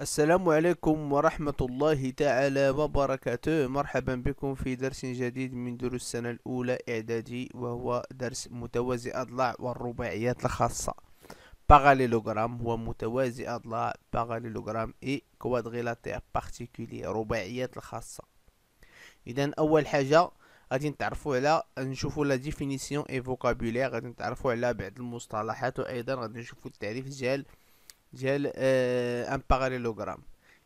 السلام عليكم ورحمة الله تعالى وبركاته مرحبا بكم في درس جديد من دروس السنة الأولى إعدادي وهو درس متوازي أضلاع والرباعيات الخاصة باراليلوغرام هو متوازي أضلاع باراليلوغرام إي كوادغيلاتير بارتيكولي رباعيات الخاصة إذا أول حاجة غادي نتعرفوا على نشوفوا لا ديفينيسيون اي فوكابولير غادي نتعرفوا على بعض المصطلحات وايضا غادي نشوفوا التعريف ديال ديال آه، ان باراليلوغرام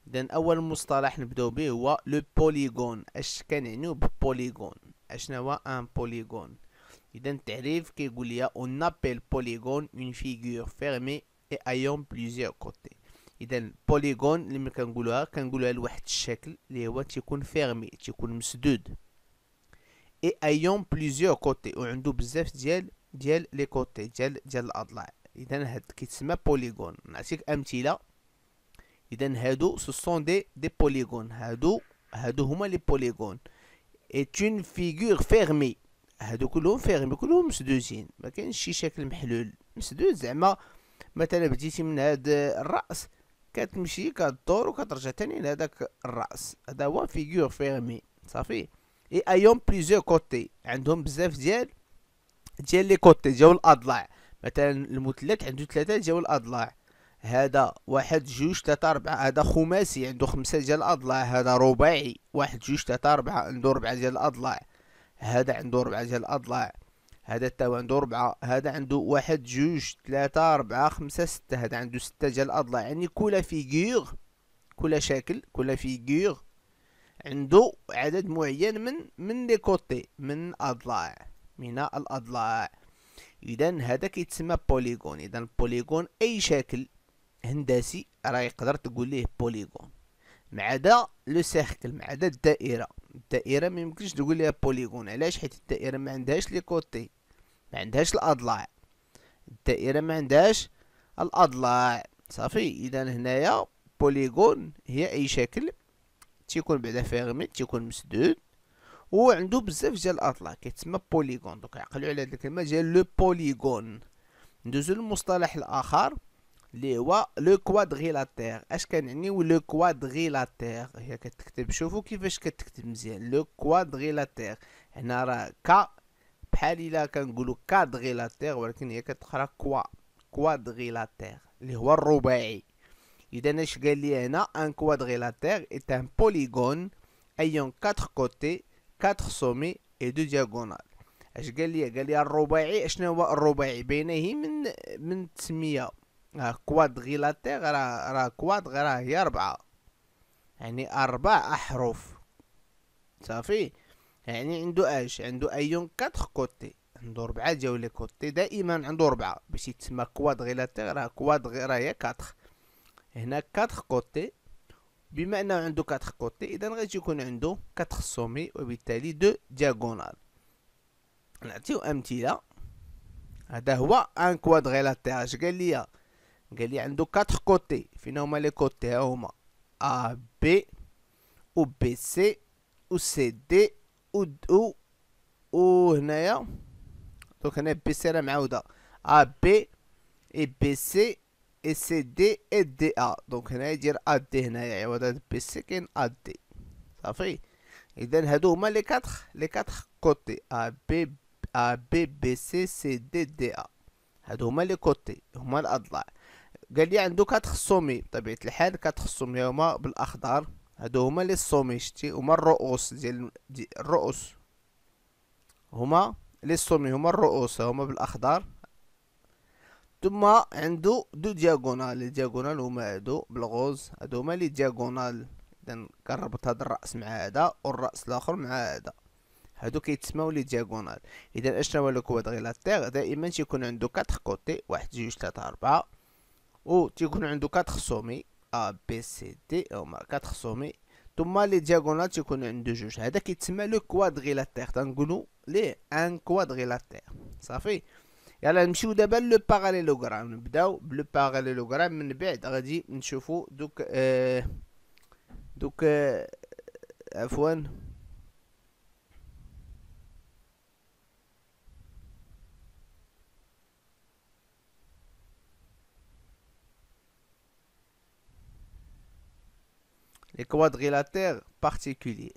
اذا اول مصطلح نبداو به هو لو بوليغون اش كنعنيو ببوليغون اشنا هو ان بوليغون اذا التعريف كيقول لي اون ابل بوليغون اون فيغور فيرمي اي ايون بليزيور كوتي اذا بوليغون لما كنقولوها كنقولوها لواحد الشكل اللي هو تيكون فيرمي تيكون مسدود اي ايون بليزيور كوتي وعندو بزاف ديال ديال لي كوتي ديال ديال الاضلاع اذا هاد كيتسمى بوليغون نعطيك امثله اذا هادو سو دي دي بوليغون هادو هادو هما لي بوليغون ايت اون فيغور فيرمي هادو كلهم فيرمي كلهم مسدوزين ما كاينش شي شكل محلول مسدود زعما مثلا بديتي من هاد الراس كتمشي كدور وكترجع تاني لهداك الراس هذا هو فيغور فيرمي صافي اي ايون بليزيور كوتي عندهم بزاف ديال ديال لي كوتي ديال الاضلاع مثلا المثلث عنده ثلاثة ديال الأضلاع هذا واحد جوج تلاتة ربعة هذا خماسي عنده خمسة ديال الأضلاع هذا رباعي واحد جوج تلاتة ربعة عنده ربعة ديال الأضلاع هذا عنده ربعة ديال الأضلاع هذا تا عنده ربعة هذا عنده واحد جوج ثلاثة ربعة خمسة ستة هذا عنده ستة ديال الأضلاع يعني كل فيغيغ كل شكل كل فيغيغ عنده عدد معين من من لي كوتي من أضلاع من الأضلاع اذا هذا كيتسمى بوليغون اذا البوليغون اي شكل هندسي راه يقدر تقول ليه بوليغون ما عدا لو سيركل ما عدا الدائره الدائره ما يمكنش تقول ليها بوليغون علاش حيت الدائره ما عندهاش لي كوتي ما عندهاش الاضلاع الدائره ما عندهاش الاضلاع صافي اذا هنايا بوليغون هي اي شكل تيكون بعدا فيرمي تيكون مسدود هو عنده بزاف ديال الاطلاع كيتسمى بوليغون دوك عقلوا على هاد الكلمه ديال لو بوليغون ندوزو للمصطلح الاخر اللي هو لو كوادريلاتير اش كنعنيو لو كوادريلاتير هي كتكتب شوفوا كيفاش كتكتب مزيان لو كوادريلاتير هنا راه كا بحال الا كنقولوا كادريلاتير ولكن هي كتقرا كوا كوادريلاتير اللي هو الرباعي اذا اش قال لي هنا ان كوادريلاتير اي ان بوليغون ايون كاتر كوتي سومي اي دو دياغونال اش قال لي قال لي الرباعي اشنو هو الرباعي بينه من من التسميه راه كوادغيلاتير راه راه كوادغ راه هي ربعه يعني اربع احرف صافي يعني عنده اش عنده ايون كاتخ كوتي عنده ربعة ديال لي كوتي دائما عنده ربعة باش يتسمى كوادغيلاتير راه كوادغي راه هي كاتخ هنا كاتخ كوتي بما انه عنده 4 كوتي اذا غادي يكون عنده 4 سومي وبالتالي دو دياغونال نعطيو امثله هذا هو ان كوادريلاتير اش قال لي قال لي عنده 4 كوتي فين هما لي كوتي ها هما ا بي و بي سي و سي دي و دو و هنايا دونك هنا بي سي راه معاوده ا بي اي بي سي سي دي دي ا دونك هنا يدير ا دي هنايا عوضات يعني هاد بي كاين ا دي صافي اذا هادو هما لي كاتخ لي كاتخ كوتي ا بي ا بي بي سي سي دي دي ا هادو هما لي كوتي هما الاضلاع قال لي عندو كاتخ سومي بطبيعه الحال كاتخ سومي هما بالاخضر هادو هما لي سومي شتي هما الرؤوس ديال دي الرؤوس هما لي سومي هما الرؤوس هما بالاخضر ثم عنده دو دياغونال دياغونال هما هادو بالغوز هادو هما لي دياغونال اذا كنربط هذا الراس مع هذا والراس الاخر مع هذا هادو كيتسماو لي دياغونال اذا اشنو هو الكواد دائما تيكون عنده كاتر كوتي واحد جوج ثلاثة أربعة و تيكون عنده كاتر سومي ا بي سي دي هما كاتر سومي ثم لي دياغونال تيكون عنده جوج هذا كيتسمى لو كواد تنقولوا تنقولو ليه ان كواد صافي Et là, je vais vous donner le parallélogramme. Je vais commencer par le parallélogramme. Je vais vous donner le Donc, un point. Les quadrilatères particuliers.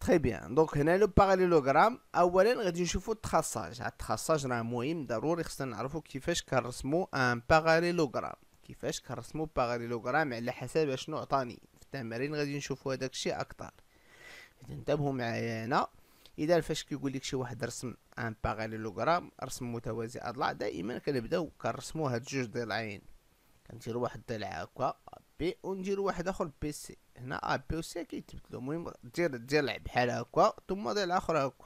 تري بيان دونك هنا لو باراليلوغرام اولا غادي نشوفو التخصاج هاد التخصاج راه مهم ضروري خصنا نعرفو كيفاش كنرسمو ان باراليلوغرام كيفاش كنرسمو باراليلوغرام على حسب اشنو عطاني في التمارين غادي نشوفو هداك الشيء اكثر اذا انتبهوا معايا هنا اذا فاش كيقول لك شي واحد رسم ان باراليلوغرام رسم متوازي اضلاع دائما كنبداو كنرسمو هاد جوج ضلعين كنديرو واحد ضلع هكا بي ونديرو واحد اخر بي سي هنا ا آه، بي و سي تبدلو المهم دير دير بحال هكا ثم دير الاخر هكا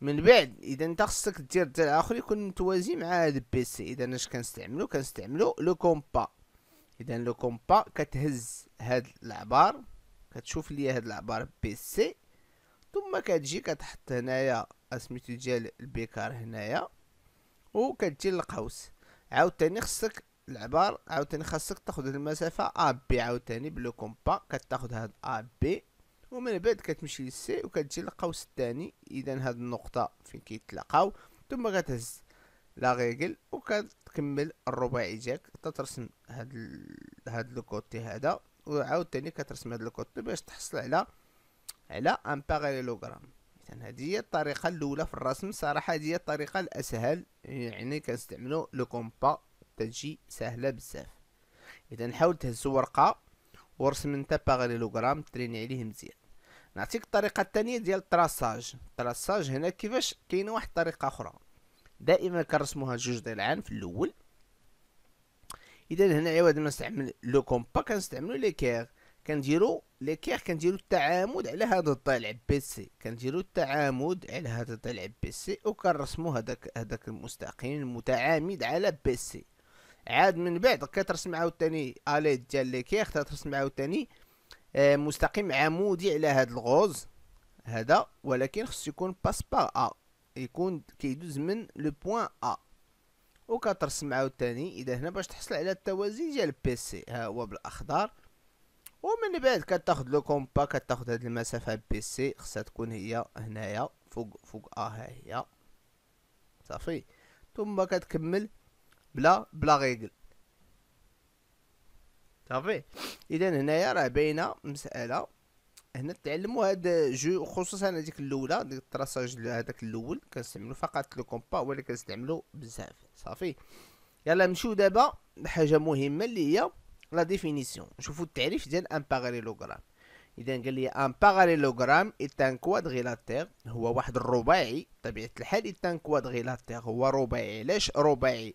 من بعد اذا انت خصك دير دير الاخر يكون متوازي مع هاد بي سي اذا اش كنستعملو كنستعملو لو كومبا اذا لو كومبا كتهز هاد العبار كتشوف ليا هاد العبار بي سي ثم كتجي كتحط هنايا اسميتو ديال البيكار هنايا وكتجي للقوس عاوتاني خصك العبار عاوتاني خاصك تاخد المسافة ا بي عاوتاني بلو كومبا كتاخد هاد ا بي ومن بعد كتمشي للسي وكتجي للقوس الثاني اذا هاد النقطة فين كيتلاقاو ثم كتهز لا ريغل وكتكمل الرباعي ديالك تترسم هاد ال... هاد الكوتي هذا وعاوتاني كترسم هاد لوكوتي باش تحصل على على ان باراليلوغرام اذا هذه هي الطريقه الاولى في الرسم صراحه هذه هي الطريقه الاسهل يعني كنستعملو لو كومبا تجي سهله بزاف اذا حاول تهز ورقه ورسم انت باراليلوغرام تريني عليه مزيان نعطيك الطريقه الثانيه ديال التراساج التراساج هنا كيفاش كاينه واحد الطريقه اخرى دائما كنرسموها جوج ديال العام في الاول اذا هنا عوض ما نستعمل لو كومبا كنستعملو لي كير كنديرو لي كير كنديرو التعامد على هذا الضلع بي سي كنديرو التعامد على هذا الضلع بي سي وكنرسمو هذاك هذاك المستقيم المتعامد على بي سي عاد من بعد كترسم عاوتاني اليد ديال ليكيغ ترسم عاوتاني آه، مستقيم عمودي على هاد الغوز هذا ولكن خصو يكون باس با ا يكون كيدوز من لو بوين ا وكترسم عاوتاني اذا هنا باش تحصل على التوازي ديال بيسي ها هو بالاخضر ومن بعد كتاخد لو كومبا كتاخد هاد المسافه بي سي خصها تكون هي هنايا فوق فوق ا ها هي صافي ثم كتكمل بلا بلا ريغل صافي اذا هنايا راه باينه مساله هنا تعلموا هاد جو خصوصا هذيك الاولى ديك التراساج هذاك الاول كنستعملو فقط لو كومبا ولكن كنستعملوا كنستعملو بزاف صافي يلا نمشيو دابا لحاجه مهمه اللي هي لا ديفينيسيون نشوفو التعريف ديال ان باراليلوغرام اذا قال لي ان باراليلوغرام ان كوادريلاتير هو واحد الرباعي طبيعه الحال ان كوادريلاتير هو رباعي علاش رباعي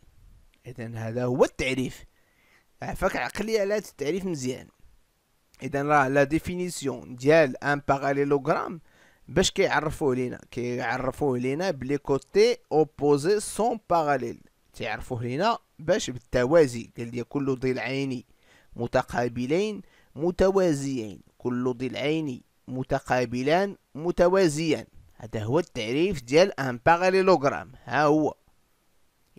اذا هذا هو التعريف عفاك آه، العقلية على التعريف مزيان اذا راه لا ديفينيسيون ديال ان باراليلوغرام باش كيعرفوه لينا كيعرفوه لينا بلي كوتي اوبوزي سون باراليل تيعرفوه لينا باش بالتوازي قال لي كل ضلعين متقابلين متوازيين كل ضلعين متقابلان متوازيان هذا هو التعريف ديال ان باراليلوغرام ها هو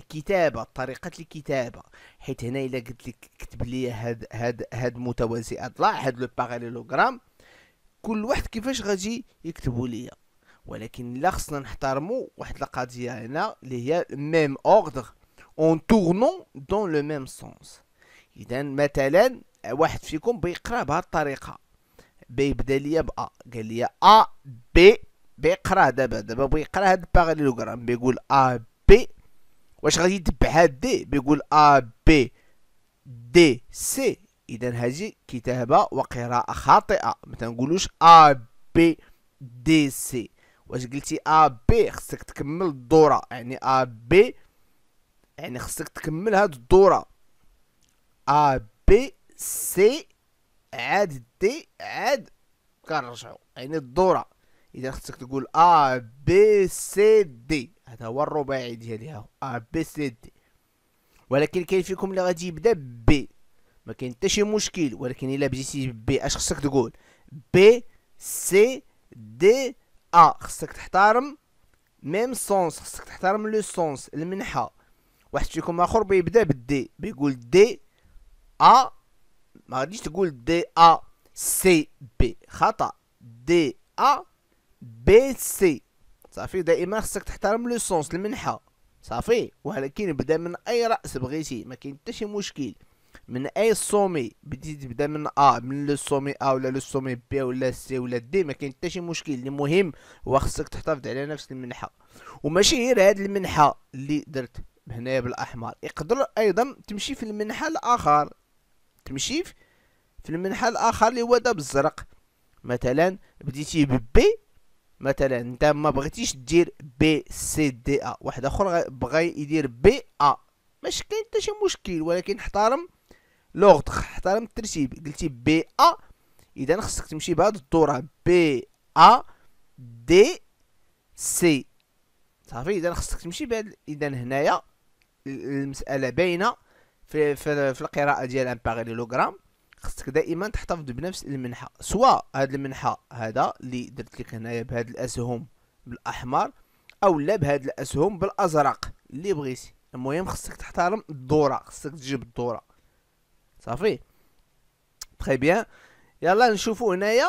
الكتابه طريقه الكتابه حيت هنا الا قلت لك كتب لي هاد هاد هاد متوازي أضلاع هاد لو باراليلوغرام كل واحد كيفاش غادي يكتبوا ليا ولكن لا خصنا نحترموا واحد القضيه هنا اللي هي ميم اوردر اون تورنون دون لو ميم سونس اذا مثلا واحد فيكم بيقرا بهاد الطريقه بيبدا ليا بأ قال لي ا بي بيقرا دابا دابا بيقرا هاد الباراليلوغرام بيقول ا بي واش غادي يتبع هاد دي بيقول ا بي دي سي اذا هذه كتابه وقراءه خاطئه ما تنقولوش ا بي دي سي واش قلتي ا بي خصك تكمل الدوره يعني ا بي يعني خصك تكمل هاد الدوره ا بي سي عاد دي عاد كنرجعو يعني الدوره اذا خصك تقول ا بي سي دي هذا هو الرباعي ديالها ا بي سي دي ولكن كاين فيكم اللي غادي يبدا بي ما كاين حتى شي مشكل ولكن الا بديتي بي اش خصك تقول بي سي دي ا خصك تحترم ميم سونس خصك تحترم لو سونس المنحة واحد فيكم اخر بيبدا بالدي بيقول دي ا ما غاديش تقول دي ا سي بي خطا دي ا بي سي صافي دائما خصك تحترم لو سونس المنحة صافي ولكن بدا من اي راس بغيتي ما كاين حتى شي مشكل من اي سومي بديت تبدا من ا آه من لو سومي ا آه ولا لو سومي بي ولا سي ولا دي ما كاين حتى شي مشكل المهم هو خصك تحتفظ على نفس المنحه وماشي غير هاد المنحه اللي درت هنايا بالاحمر يقدر ايضا تمشي في المنحه الاخر تمشي في المنحه الاخر اللي هو داب الزرق مثلا بديتي ببي مثلا انت ما بغيتيش دير بي سي دي ا واحد اخر بغى يدير بي ا ماشي كاين حتى شي مشكل ولكن احترم لوغد احترم الترتيب قلتي بي ا اذا خصك تمشي بهاد الدوره بي ا دي سي صافي اذا خصك تمشي بهاد اذا هنايا المساله باينه في, في, في القراءه ديال ان باراليلوغرام خصك دائما تحتفظ بنفس المنحة سواء هاد المنحة هذا اللي درت لك هنايا بهاد الاسهم بالاحمر او لا بهاد الاسهم بالازرق اللي بغيتي المهم خصك تحترم الدورة خصك تجيب الدورة صافي تري بيان يلا نشوفو هنايا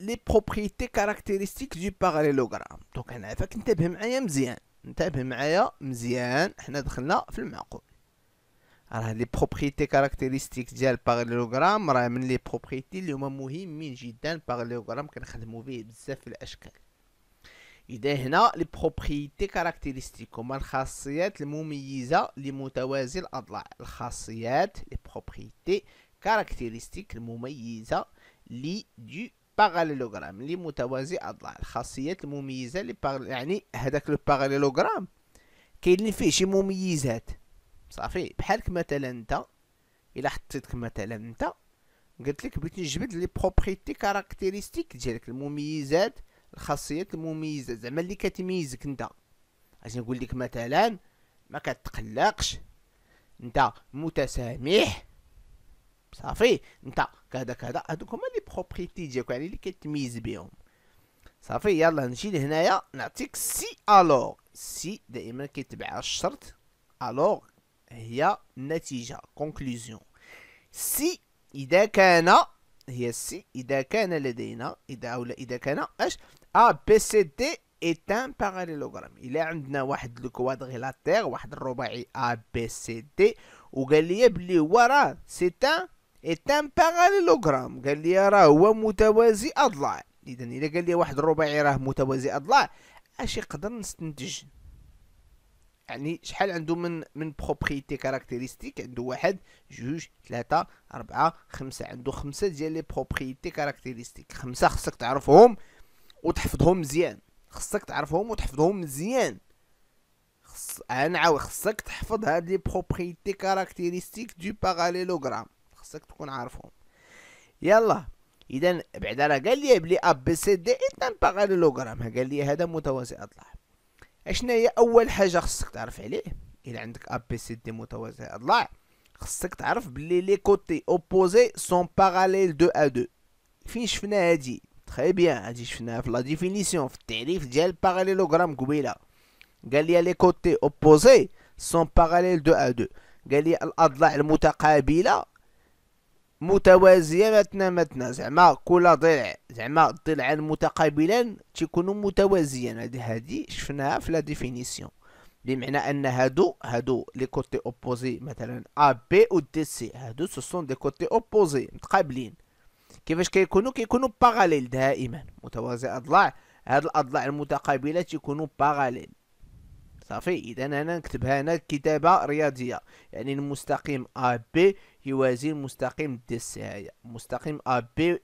لي بروبريتي كاركتيريستيك دو باراليلوغرام دونك هنا فاك انتبه معايا مزيان انتبه معايا مزيان حنا دخلنا في المعقول راه لي بروبريتي كاركتيريستيك ديال باراليلوغرام راه من لي بروبريتي اللي هما مهمين جدا باراليلوغرام كنخدمو به بزاف الاشكال اذا هنا لي بروبريتي كاركتيريستيك هما الخاصيات المميزه لمتوازي الاضلاع الخاصيات لي بروبريتي كاركتيريستيك المميزه لي دو باراليلوغرام متوازي اضلاع الخاصيات المميزه لي يعني هذاك لو باراليلوغرام كاين فيه شي مميزات صافي بحالك مثلا انت الا حطيتك مثلا انت قلت لك بغيت نجبد لي بروبريتي كاركتيريستيك ديالك المميزات الخاصيات المميزات زعما اللي كتميزك انت اش نقول لك مثلا ما كتقلقش انت متسامح صافي انت كذا كذا هادوك هما لي بروبريتي ديالك يعني اللي كتميز بهم صافي يلا نجي لهنايا نعطيك سي الوغ سي دائما كيتبع الشرط الوغ هي النتيجة conclusion سي إذا كان هي سي إذا كان لدينا إذا أو إذا كان أش أ بي سي دي إت أن باراليلوغرام إلا عندنا واحد الكوادغيلاتير واحد الرباعي أ بي سي دي وقال لي بلي هو راه سي تان إت باراليلوغرام قال لي راه هو متوازي أضلاع إذا إلا قال لي واحد الرباعي راه متوازي أضلاع أش يقدر نستنتج يعني شحال عنده من من بروبريتي كاركتيريستيك عنده واحد جوج ثلاثة أربعة خمسة عنده خمسة ديال لي بروبريتي كاركتيريستيك خمسة خصك تعرفهم وتحفظهم مزيان خصك تعرفهم وتحفظهم مزيان خص انا عاود خصك تحفظ هاد لي بروبريتي كاركتيريستيك دو باراليلوغرام خصك تكون عارفهم يلا اذا بعدا راه قال لي بلي ا بي سي دي ان باراليلوغرام قال لي هذا متوازي اضلاع اشنا هي اول حاجه خصك تعرف عليه الى عندك ا بي سي دي متوازي اضلاع خصك تعرف بلي لي كوتي اوبوزي سون باراليل دو ا دو فين شفنا هادي تخي بيان هادي شفناها في لا ديفينيسيون في التعريف ديال باراليلوغرام قبيله قال لي لي كوتي اوبوزي سون باراليل دو ا دو قال لي الاضلاع المتقابله متوازيه متنا متنا زعما كل ضلع زعما الضلع المتقابلان تيكونوا متوازيان هذه هذه شفناها في لا ديفينيسيون بمعنى ان هادو هادو لي كوتي اوبوزي مثلا ا بي و دي سي هادو سو دي كوتي اوبوزي متقابلين كيفاش كيكونوا كيكونوا باراليل دائما متوازي اضلاع هاد الاضلاع المتقابله تيكونوا باراليل صافي اذا انا نكتبها هنا كتابه رياضيه يعني المستقيم ا بي He was il Moustakim DC. AB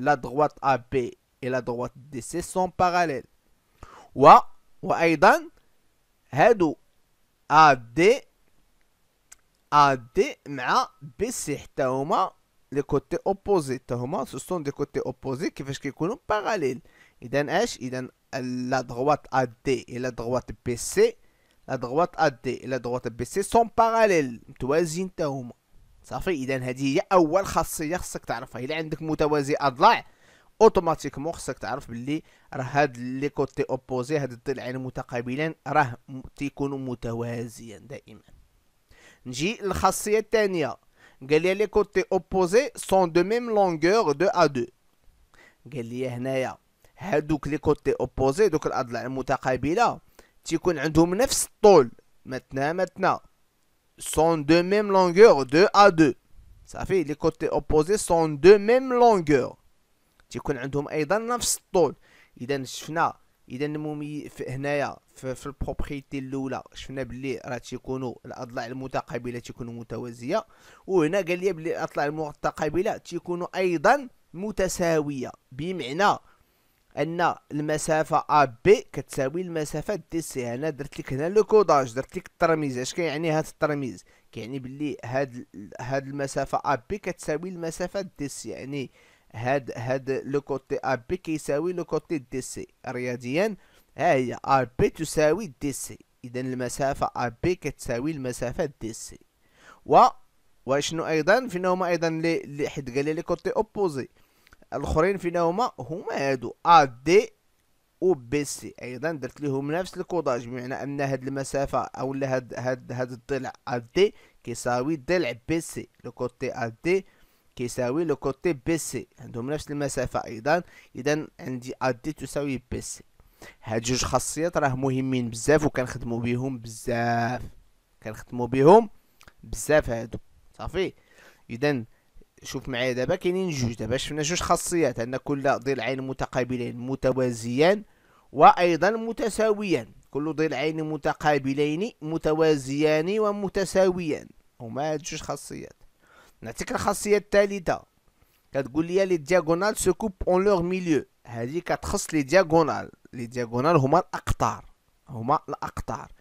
la droite AB et la droite DC sont parallèles. Wa, à aïd'an. Hadou AD AD ma BC les côtés opposés ce sont des côtés opposés qui fait sont parallèles. Idan la droite AD et la droite BC لا ضغوات ادي لا دغوات بي سي سون باراليل متوازيين تا هما صافي اذا هذه هي اول خاصيه خصك تعرفها الا عندك متوازي اضلاع اوتوماتيكمون خصك تعرف باللي راه هاد لي كوتي اوبوزي هاد الضلعين متقابلين راه تيكونوا متوازيين دائما نجي للخاصيه الثانيه قال لي لي كوتي اوبوزي سون دو ميم لونغور دو ا دو قال لي هنايا هادوك لي كوتي اوبوزي دوك الاضلاع المتقابله تيكون عندهم نفس الطول متنا متنا سون دو ميم لونغور دو ا دو صافي لي كوتي اوبوزي سون دو ميم لونغور تيكون عندهم ايضا نفس الطول اذا شفنا اذا الممي هنايا في, في البروبريتي الاولى شفنا بلي راه تيكونوا الاضلاع المتقابله تيكونوا متوازيه وهنا قال لي بلي الاضلاع المتقابله تيكونوا ايضا متساويه بمعنى ان المسافه ا بي كتساوي المسافه دي سي انا درت لك هنا لو كوداج درت لك الترميز اش كيعني هاد الترميز كيعني باللي هاد هاد المسافه ا بي كتساوي المسافه دي سي يعني هاد هاد لو كوتي ا بي كيساوي لو كوتي دي سي رياضيا ها هي ا بي تساوي دي سي اذا المسافه ا بي كتساوي المسافه دي سي و وشنو ايضا فين هما ايضا لي حيت قال لي لي كوتي اوبوزي الاخرين فينا هما هما هادو ا دي و بي سي ايضا درت لهم نفس الكوداج بمعنى ان هاد المسافه او هاد هاد هاد الضلع ا دي كيساوي ضلع بي سي لو كوتي ا دي كيساوي لو كوتي بي سي عندهم نفس المسافه ايضا اذا عندي ا دي تساوي بي سي هاد جوج خاصيات راه مهمين بزاف وكنخدمو بهم بزاف كنخدمو بهم بزاف هادو صافي اذا شوف معايا دابا كاينين جوج دابا شفنا جوج خاصيات ان كل ضلعين متقابلين متوازيان وايضا متساويان كل ضلعين متقابلين متوازيان ومتساويان هما هاد جوج خاصيات نعطيك الخاصيه الثالثه كتقول لي لي دياغونال سو كوب اون لوغ ميليو هذه كتخص لي دياغونال لي دياغونال هما الاقطار هما الاقطار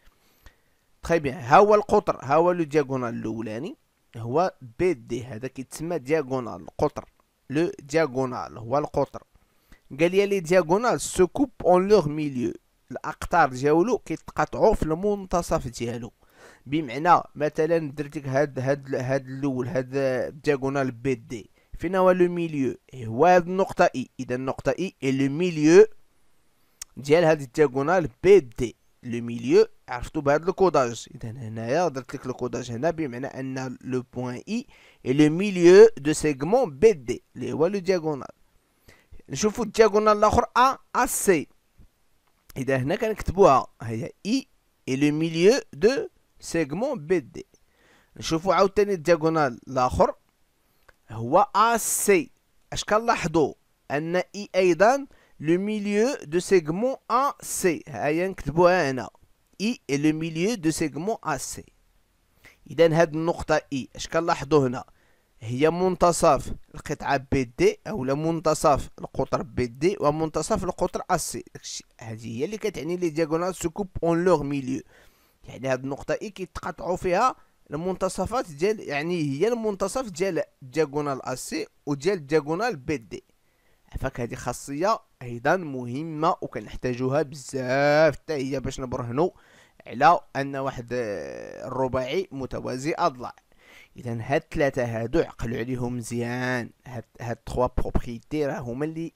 تخي بيان ها هو القطر ها هو لو دياغونال الاولاني هو بي دي هذا كيتسمى دياغونال القطر لو دياغونال هو القطر قال لي لي دياغونال سكوب اون لوغ ميليو الاقطار ديالو كيتقاطعوا في المنتصف ديالو بمعنى مثلا درت لك هاد هاد هاد الاول هاد دياغونال بي دي فين هو لو ميليو إيه، هو هاد النقطه اي e. اذا النقطه اي اي لو ميليو ديال هاد الدياغونال بي دي لو ميليو عرفتو بهاد الكوداج اذا هنايا درت لك الكوداج هنا بمعنى ان لو بوين اي اي لو ميليو دو سيغمون بي دي اللي هو لو دياغونال نشوفو الدياغونال الاخر ا ا سي اذا هنا كنكتبوها هي اي اي لو ميليو دو سيغمون بي دي نشوفو عاوتاني الدياغونال الاخر هو ا سي اش كنلاحظوا ان اي ايضا le milieu de segment AC هيا نكتبوها هنا اي لو le milieu de segment AC اذا هاد النقطه اي اش كنلاحظوا هنا هي منتصف القطعه بي دي اولا منتصف القطر بي دي ومنتصف القطر اسي هذه هي اللي كتعني لي دياغونال سكوب اون لوغ ميليو يعني هاد النقطه اي كيتقاطعوا فيها المنتصفات ديال يعني هي المنتصف ديال دياغونال اسي وديال دياغونال بي دي فك هذه خاصيه ايضا مهمه وكنحتاجوها بزاف حتى هي باش نبرهنو على ان واحد آه، الرباعي متوازي اضلاع اذا هاد ثلاثه هادو عقلوا عليهم مزيان هاد هاد تخوا بروبريتي راه هما اللي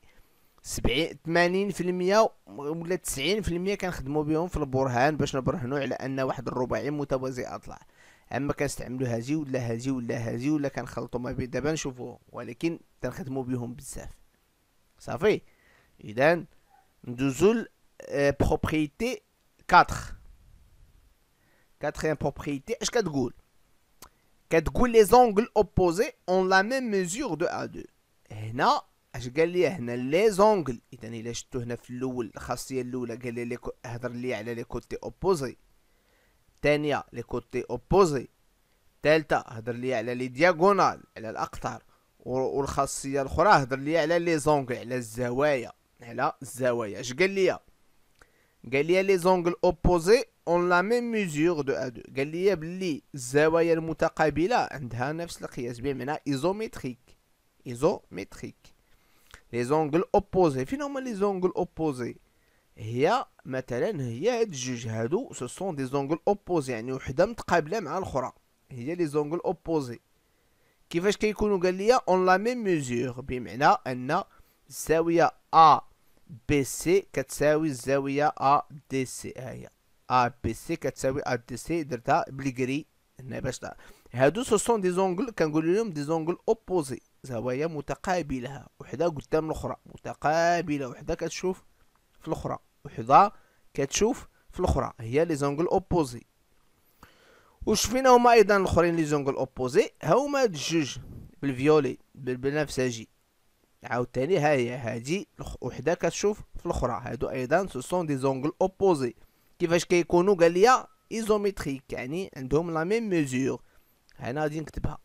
70 80% ولا 90% كنخدموا بهم في البرهان باش نبرهنوا على ان واحد الرباعي متوازي اضلع اما كنستعملوا هذه ولا هذه ولا هذه ولا كنخلطوا ما بين دابا نشوفوه ولكن تنخدموا بهم بزاف Ça fait. Il nous propriété 4. Quatrième propriété. les angles opposés ont la même mesure de A2. Et les angles. les côtés opposés. Tania, les côtés opposés. Delta, les diagonales. والخاصيه الاخرى هضر لي على لي زونغ على الزوايا على الزوايا اش قال لي قال لي لي زونغ اوبوزي اون لا ميم ميزور دو ا دو قال لي بلي الزوايا المتقابله عندها نفس القياس بمعنى ايزومتريك ايزومتريك لي زونغ اوبوزي فين هما لي زونغ اوبوزي هي مثلا هي هاد الجوج هادو سو سون دي زونغل اوبوزي يعني وحده متقابله مع الاخرى هي لي زونغل اوبوزي كيفاش كيكونوا قال لي اون لا ميم ميزور بمعنى ان الزاويه ا بي سي كتساوي الزاويه ا دي سي ها هي ا بي سي كتساوي ا دي سي درتها بالكري هنا باش هادو سو سون دي زونغل كنقول لهم دي زونغل اوبوزي زوايا متقابله وحده قدام الاخرى متقابله وحده كتشوف في الاخرى وحده كتشوف في الاخرى هي لي زونغل اوبوزي وشفنا هما ايضا الاخرين لي زونغل اوبوزي هما هاد الجوج بالفيولي بالبنفسجي عاوتاني ها هي هادي وحده كتشوف في الاخرى هادو ايضا سو سون دي زونغل اوبوزي كيفاش كيكونوا قال لي ايزوميتريك يعني عندهم لا ميم ميزور هنا غادي نكتبها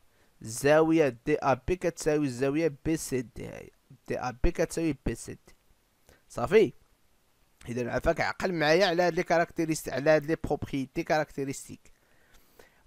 الزاويه دي ا بي كتساوي الزاويه بي سي دي هي دي ا بي كتساوي بي سي دي صافي اذا عفاك عقل معايا على هاد لي كاركتيريست على هاد لي بروبريتي كاركتيريستيك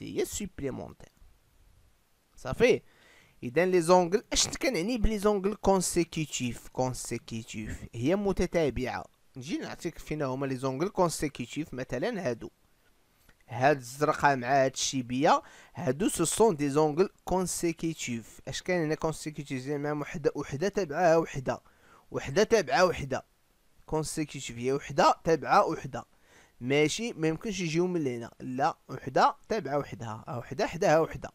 واحدة هي سوبليمونتير صافي اذا لي زونغل اش كنعني بلي زونغل كونسيكوتيف كونسيكوتيف هي متتابعه نجي نعطيك فينا هما لي زونغل كونسيكوتيف مثلا هادو هاد الزرقاء مع هاد الشيبيه هادو سو سون دي زونغل كونسيكوتيف اش كاين هنا كونسيكوتيف زعما وحده وحده تابعه وحده وحده تابعه وحده كونسيكوتيف هي وحده تابعه وحده ماشي ما يمكنش يجيو من هنا لا وحده تابعه وحدها وحده حداها وحده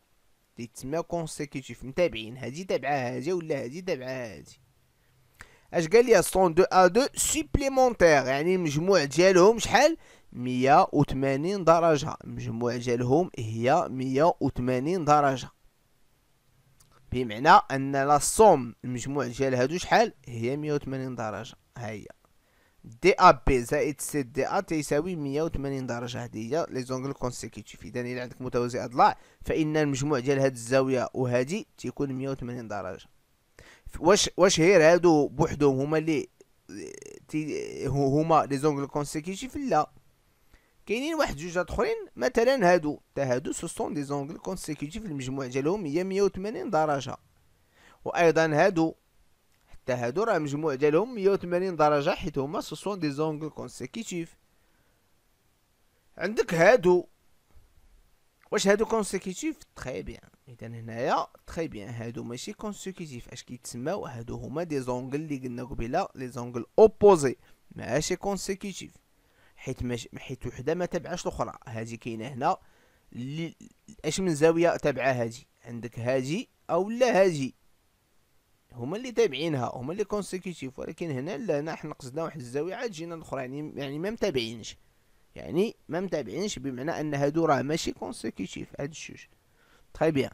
تسمى كونسيكوتيف متابعين هادي تابعه هادي ولا هادي تابعه هادي اش قال لي سون دو ا دو سوبليمونتير يعني المجموع ديالهم شحال 180 درجه المجموع ديالهم هي 180 درجه بمعنى ان لا سوم المجموع ديال هادو شحال هي 180 درجه ها هي دي ا بي زائد سي دي ا تيساوي 180 درجه هذه لي زونغل كونسيكوتيف اذا الى عندك متوازي اضلاع فان المجموع ديال هاد الزاويه وهذه تيكون 180 درجه واش واش غير هادو بوحدهم هما اللي هما لي زونغل كونسيكوتيف لا كاينين واحد جوج اخرين مثلا هادو تا هادو سوسون دي زونغل كونسيكوتيف المجموع ديالهم هي 180 درجه وايضا هادو هادو راه مجموع ديالهم 180 درجه حيت هما سوسون دي زونغل كونسيكيتيف عندك هادو واش هادو كونسيكيتيف تري بيان اذا هنايا تري بيان هادو ماشي كونسيكيتيف اش كيتسماو هادو هما دي زونغل اللي قلنا قبيله لي زونغل اوبوزي ماشي كونسيكيتيف حيت مش... حيت وحده ما تبعش الاخرى هذه كاينه هنا اللي اش من زاويه تابعه هذه عندك هذه او لا هذه هما اللي تابعينها هما اللي كونسيكوتيف ولكن هنا لا نحن قصدنا واحد الزاويه عاد جينا الاخرى يعني يعني ما متابعينش يعني ما متابعينش بمعنى ان هادو راه ماشي كونسيكوتيف هاد الجوج تري بيان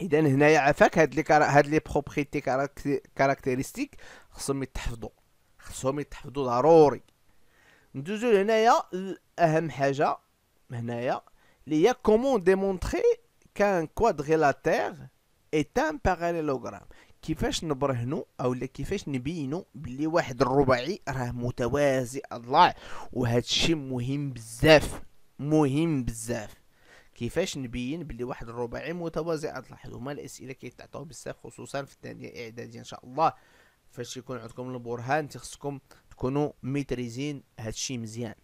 اذا هنايا عفاك هاد لي كارا... هاد لي بروبريتي كاركتيرستيك خصهم يتحفظوا خصهم يتحفظوا ضروري ندوزو لهنايا اهم حاجه هنايا اللي هي كومون ديمونتري كان كوادريلاتير est un parallélogramme. كيفاش نبرهنو اولا كيفاش نبينو بلي واحد الرباعي راه متوازي اضلاع وهذا الشيء مهم بزاف مهم بزاف كيفاش نبين بلي واحد الرباعي متوازي اضلاع هما الاسئله كيتعطاو بزاف خصوصا في الثانيه اعداديه ان شاء الله فاش يكون عندكم البرهان تخصكم تكونوا ميتريزين هادشي مزيان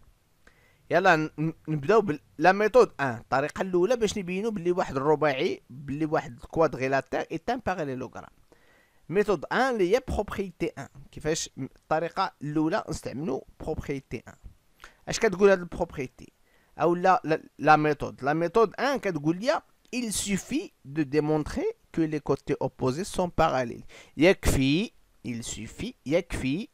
يلا نبداو بلا ميثود ان الطريقه الاولى باش نبينو بلي واحد الرباعي بلي واحد الكوادغيلاتير اي ان باغيلوغرام Méthode 1, ah, il y a propriété 1. Qui fait que je vais 1. la loule en stème, la propriété 1. La méthode 1, il suffit de démontrer que les côtés opposés sont parallèles. Il suffit de. Il suffit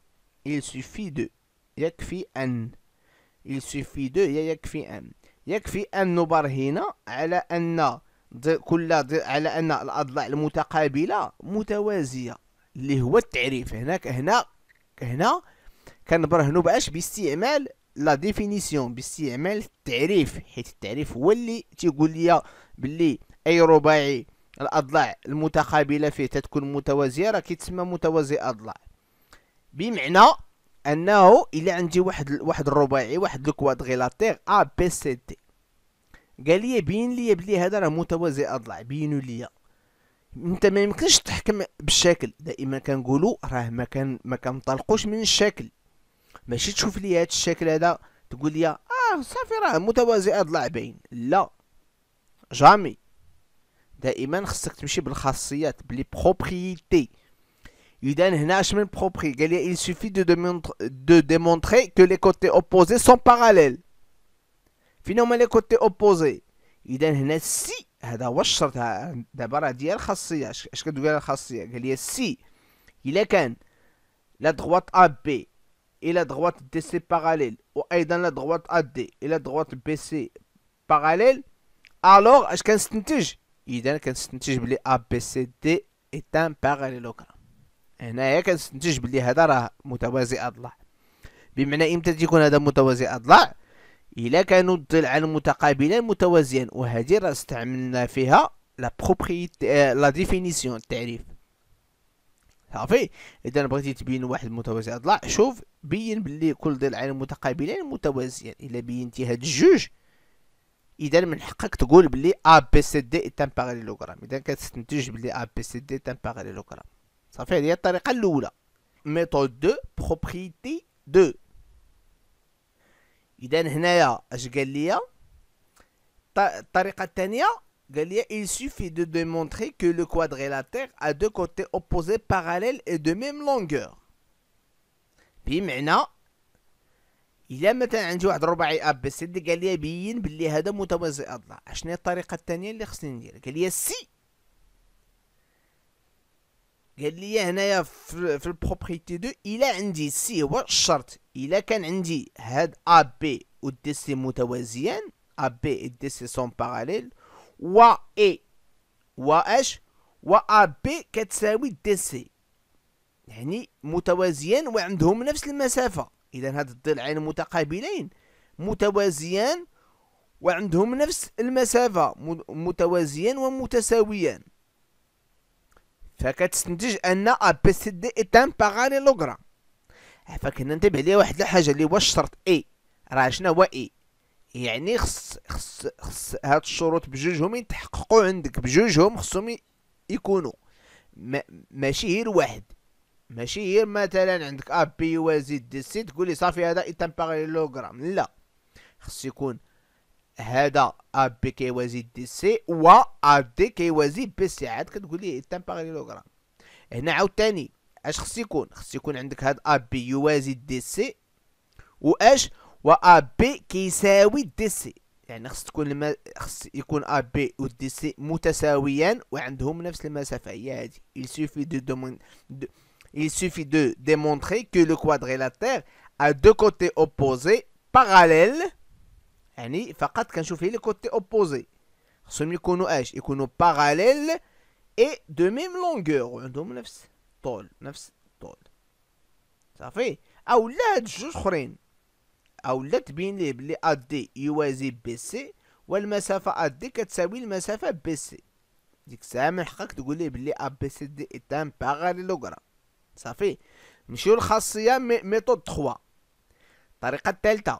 de. Il suffit de. Il suffit de. Il suffit de. Il suffit de. Il suffit de. Il suffit de. Il كل على ان الاضلاع المتقابله متوازيه اللي هو التعريف هناك هنا هنا كنبرهنوا باش باستعمال لا ديفينيسيون باستعمال التعريف حيت التعريف هو اللي تيقول لي باللي اي رباعي الاضلاع المتقابله فيه تتكون متوازيه راه كيتسمى متوازي اضلاع بمعنى انه الا عندي واحد واحد الرباعي واحد الكوادغيلاتير ا بي سي دي قال لي بين لي بلي هذا راه متوازي اضلع بينو ليا انت ما يمكنش تحكم بالشكل دائما كنقولوا راه ما كان ما كنطلقوش من الشكل ماشي تشوف لي هذا الشكل هذا تقول لي اه صافي راه متوازي اضلع بين لا جامي دائما خصك تمشي بالخاصيات بلي بروبريتي اذا هنا اش من بروبري قال لي il suffit de, de démontrer que les côtés opposés sont parallèles فينهما لي كوتي اوبوزي اذا هنا سي هذا هو الشرط دابا راه ديال الخاصيه اش كتقول الخاصيه قال لي سي الا كان لا دغوات ا بي الى دغوات دي سي باراليل وايضا لا دغوات ا دي الى دغوات بي سي باراليل الوغ اش كنستنتج اذا كنستنتج بلي ا بي سي دي ايتان باراليلوغرام هنايا كنستنتج بلي هذا راه متوازي اضلاع بمعنى امتى تيكون هذا متوازي اضلاع إلا كانوا الضلعان متقابلان متوازيان وهذه راه استعملنا فيها لا بروبريتي لا ديفينيسيون التعريف صافي اذا بغيتي تبين واحد متوازي اضلاع شوف بين بلي كل ضلعان متقابلان متوازيان الا بينتي هاد الجوج اذا من حقك تقول بلي ا بي سي دي تان باراليلوغرام اذا كتستنتج بلي ا بي سي دي تان باراليلوغرام صافي هذه هي الطريقه الاولى ميثود دو بروبريتي دو il suffit de démontrer que le quadrilatère a deux côtés opposés parallèles et de même longueur بمعنى الا مثلا عندي واحد قال لي بين هذا متوازي اضلاع هي الطريقه الثانيه قال لي هنايا في, البروبريتي دو الا عندي سي هو الشرط الا كان عندي هاد ا بي و دي سي متوازيان ا بي و دي سي سون باراليل و اي و اش و ا بي كتساوي دي سي يعني متوازيان وعندهم نفس المسافه اذا هاد الضلعين متقابلين متوازيان وعندهم نفس المسافه متوازيان ومتساويان فكتستنتج ان ا بي سي دي اتان فكنا ننتبه ليه واحد الحاجه اللي هو الشرط اي راه شنو هو اي يعني خص خص خص هاد الشروط بجوجهم يتحققوا عندك بجوجهم خصهم يكونوا ما ماشي غير واحد ماشي غير مثلا عندك ا بي و دي سي تقول لي صافي هذا ايتان باراليلوغرام لا خص يكون هذا كي un دي سي و دي كي بي سي كتقول لي هنا عاوتاني اش خص يكون خص يكون عندك هاد ا بي يوازي دي سي واش و ا بي كيساوي دي سي يعني خص تكون خص يكون ا بي سي متساويان وعندهم نفس المسافه هي il suffit de demander il suffit de démontrer que le quadrilatère a deux côtés opposés parallèles يعني فقط كنشوف لي كوتي اوبوزي خصهم يكونوا اش يكونوا باراليل اي دو ميم لونغور وعندهم نفس طول نفس الطول صافي او لا هاد الجوج اخرين او لا تبين ليه بلي ادي يوازي بي سي والمسافه ادي كتساوي المسافه بي سي ديك الساعه من حقك تقول ليه بلي ا بي سي دي اتام باراليلوغرام صافي نمشيو للخاصيه ميثود 3 الطريقه الثالثه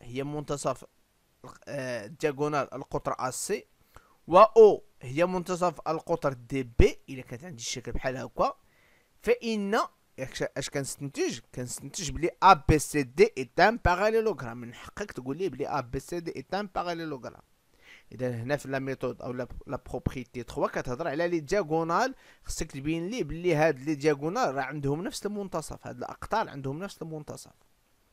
هي منتصف ديجونال آه، القطر سي و او هي منتصف القطر دي بي الا كانت عندي الشكل بحال هكا فان اش كنستنتج كنستنتج بلي ا بي سي دي تام باراليلوغرام من حقك تقول لي بلي ا بي سي دي تام باراليلوغرام اذا هنا في لا ميثود او لا بروبريتي 3 كتهضر على لي دياغونال خصك تبين لي بلي هاد لي دياغونال راه عندهم نفس المنتصف هاد الاقطار عندهم نفس المنتصف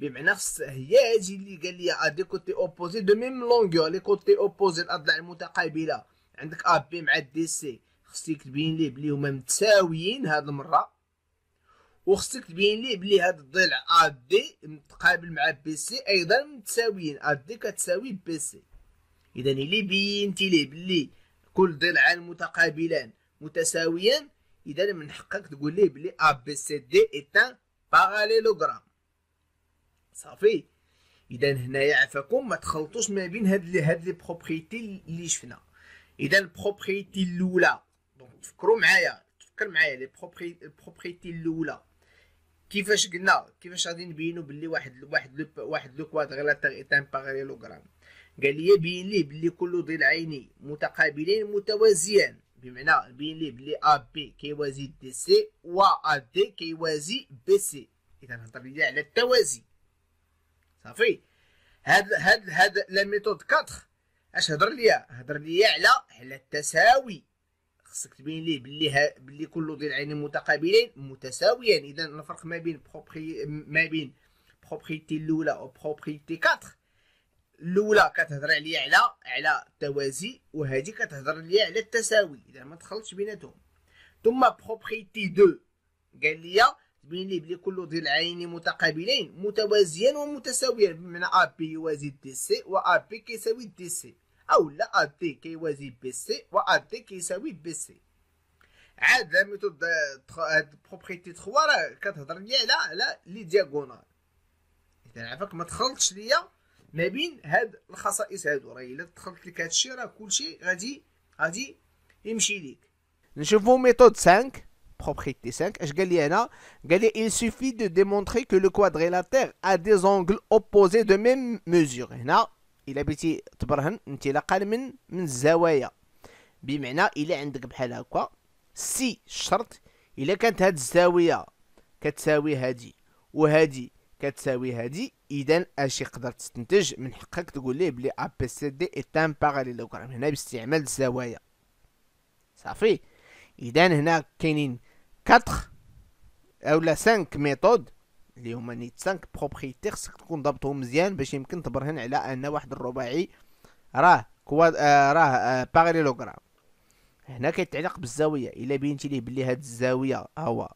بمعنى خص هي هادي اللي قال لي آه، دي كوتي اوبوزي دو ميم لونغور لي كوتي اوبوزي الاضلاع المتقابله عندك ا آه، بي مع دي سي خصك تبين ليه بلي هما متساويين هاد المره وخصك تبين ليه بلي هاد الضلع ا آه، دي متقابل مع بي سي ايضا متساويين ا دي كتساوي بي سي اذا اللي بينتي ليه بلي كل ضلعان متقابلان متساويان اذا من حقك تقول ليه بلي ا بي سي دي ايتان باراليلوغرام صافي اذا هنايا عفاكم ما تخلطوش ما بين هاد هاد لي بروبريتي اللي شفنا اذا البروبريتي الاولى دونك تفكروا معايا تفكر معايا لي بروبريتي الاولى كيفاش قلنا كيفاش غادي نبينو بلي واحد واحد واحد لو كوادريلاتير اي ان باراليلوغرام قال لي بين لي بلي كل ضلعين متقابلين متوازيان بمعنى بين لي بلي ا بي كيوازي دي سي و ا دي كيوازي بي سي اذا هضر لي على التوازي صافي هاد هاد هاد لا ميثود 4 اش هضر ليا هضر ليا على على التساوي خصك تبين ليه باللي بلي كل ذي العينين متقابلين متساويا اذا الفرق ما بين بروبري ما بين بروبريتي الاولى او بروبريتي 4 الاولى كتهضر عليا على على التوازي وهذه كتهضر ليا على التساوي اذا ما دخلتش بيناتهم ثم بروبريتي 2 قال ليا بين بلي كل ذي متقابلين متوازيان ومتساويان بمعنى ا بي يوازي دي سي و ا بي كيساوي دي سي او لا ا دي كيوازي بي سي و ا دي كيساوي بي سي عاد لا ميثود هاد بروبريتي 3 راه كتهضر لي على على لي دياغونال اذا عافاك ما تخلطش ليا ما بين هاد الخصائص هادو راه الا دخلت لك هادشي راه كلشي غادي غادي يمشي ليك نشوفو ميثود 5 propriété 5 اش قال لي هنا قال لي il suffit de démontrer que le quadrilatère a des angles opposés de même mesure هنا الا بغيتي تبرهن انطلاقا من من الزوايا بمعنى الا عندك بحال هكا سي الشرط الا كانت هاد الزاويه كتساوي هادي وهادي كتساوي هادي اذا اش يقدر تستنتج من حقك تقول ليه بلي ا بي سي دي اتان باراليلوغرام هنا باستعمال الزوايا صافي اذا هنا كاينين كاتخ او لا سانك ميثود اللي هما نيت سانك بروبريتي خصك تكون ضبطهم مزيان باش يمكن تبرهن على ان واحد الرباعي راه كواد آه راه آه هنا كيتعلق بالزاويه الا بينتي ليه بلي هاد الزاويه ها هو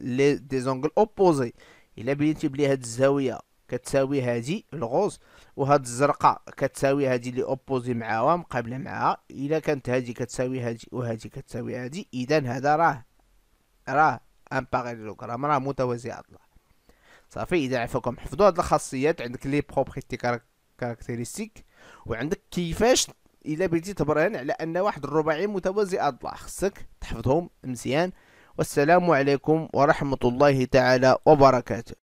لي دي زونغل اوبوزي الا بينتي بلي هاد الزاويه كتساوي هادي الغوز وهاد الزرقاء كتساوي هادي لي اوبوزي معاها مقابله معاها الا كانت هادي كتساوي هادي وهادي كتساوي هادي اذا هذا راه راه ان باراليلوغرام راه متوازي اضلاع صافي اذا عفاكم حفظوا هاد الخاصيات عندك لي بروبريتي كاركتيريستيك وعندك كيفاش الا بغيتي تبرهن على ان واحد الرباعي متوازي اضلاع خصك تحفظهم مزيان والسلام عليكم ورحمه الله تعالى وبركاته